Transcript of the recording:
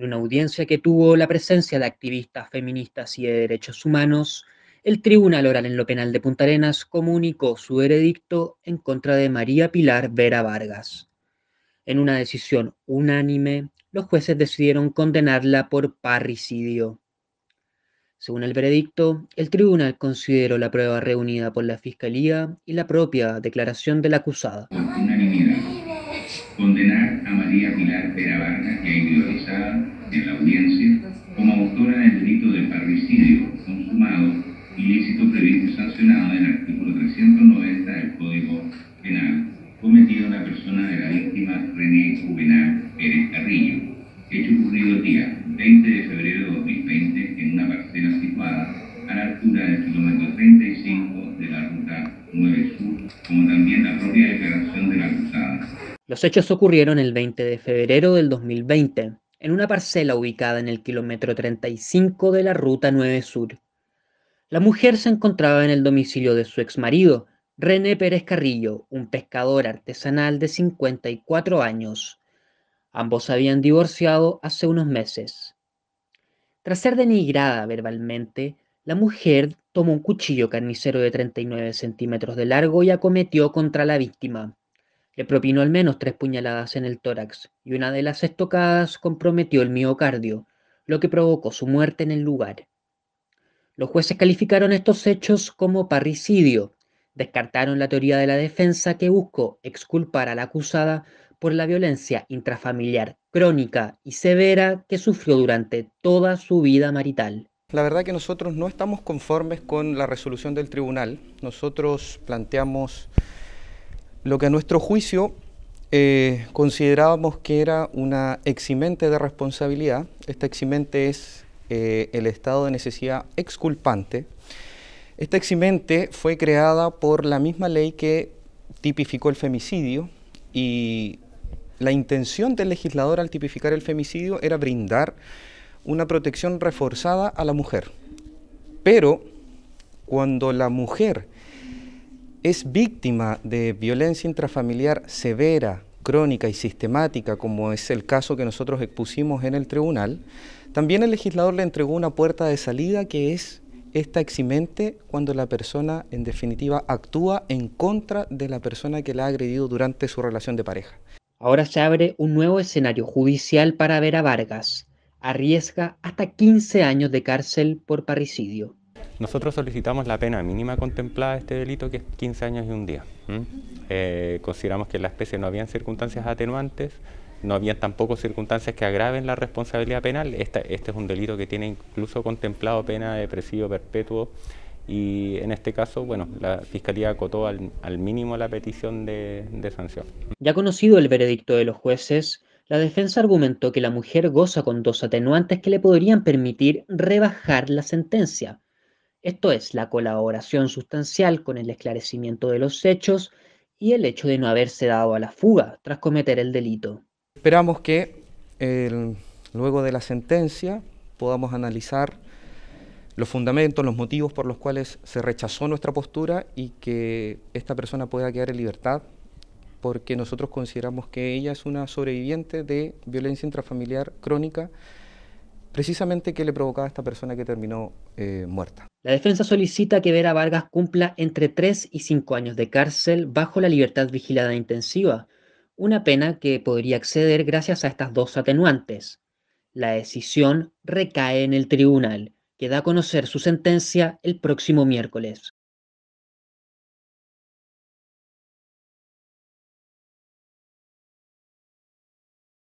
En una audiencia que tuvo la presencia de activistas feministas y de derechos humanos, el Tribunal Oral en lo Penal de Punta Arenas comunicó su veredicto en contra de María Pilar Vera Vargas. En una decisión unánime, los jueces decidieron condenarla por parricidio. Según el veredicto, el tribunal consideró la prueba reunida por la Fiscalía y la propia declaración de la acusada. condenar a María Pilar Vera Vargas como autora del delito de parricidio consumado, ilícito previsto y sancionado en el artículo 390 del Código Penal, cometido en la persona de la víctima René Juvenal Pérez Carrillo, hecho ocurrido el día 20 de febrero de 2020 en una parcela situada a la altura del kilómetro 35 de la ruta 9 Sur, como también la propia declaración de la acusada. Los hechos ocurrieron el 20 de febrero del 2020 en una parcela ubicada en el kilómetro 35 de la Ruta 9 Sur. La mujer se encontraba en el domicilio de su exmarido, René Pérez Carrillo, un pescador artesanal de 54 años. Ambos habían divorciado hace unos meses. Tras ser denigrada verbalmente, la mujer tomó un cuchillo carnicero de 39 centímetros de largo y acometió contra la víctima. Le propinó al menos tres puñaladas en el tórax y una de las estocadas comprometió el miocardio, lo que provocó su muerte en el lugar. Los jueces calificaron estos hechos como parricidio. Descartaron la teoría de la defensa que buscó exculpar a la acusada por la violencia intrafamiliar crónica y severa que sufrió durante toda su vida marital. La verdad que nosotros no estamos conformes con la resolución del tribunal. Nosotros planteamos lo que a nuestro juicio eh, considerábamos que era una eximente de responsabilidad. Esta eximente es eh, el estado de necesidad exculpante. Esta eximente fue creada por la misma ley que tipificó el femicidio y la intención del legislador al tipificar el femicidio era brindar una protección reforzada a la mujer. Pero cuando la mujer es víctima de violencia intrafamiliar severa, crónica y sistemática, como es el caso que nosotros expusimos en el tribunal, también el legislador le entregó una puerta de salida que es esta eximente cuando la persona en definitiva actúa en contra de la persona que la ha agredido durante su relación de pareja. Ahora se abre un nuevo escenario judicial para Vera Vargas. Arriesga hasta 15 años de cárcel por parricidio. Nosotros solicitamos la pena mínima contemplada de este delito, que es 15 años y un día. Eh, consideramos que en la especie no habían circunstancias atenuantes, no habían tampoco circunstancias que agraven la responsabilidad penal. este es un delito que tiene incluso contemplado pena de presidio perpetuo y en este caso, bueno, la Fiscalía acotó al, mínimo la petición de sanción. Ya conocido el veredicto de los jueces, la defensa argumentó que la mujer goza con dos atenuantes que le podrían permitir rebajar la sentencia esto es la colaboración sustancial con el esclarecimiento de los hechos y el hecho de no haberse dado a la fuga tras cometer el delito. Esperamos que luego de la sentencia podamos analizar los fundamentos, los motivos por los cuales se rechazó nuestra postura y que esta persona pueda quedar en libertad porque nosotros consideramos que ella es una sobreviviente de violencia intrafamiliar crónica precisamente ¿qué le provocaba a esta persona que terminó eh, muerta. La defensa solicita que Vera Vargas cumpla entre 3 y 5 años de cárcel bajo la libertad vigilada intensiva, una pena que podría acceder gracias a estas dos atenuantes. La decisión recae en el tribunal, que da a conocer su sentencia el próximo miércoles.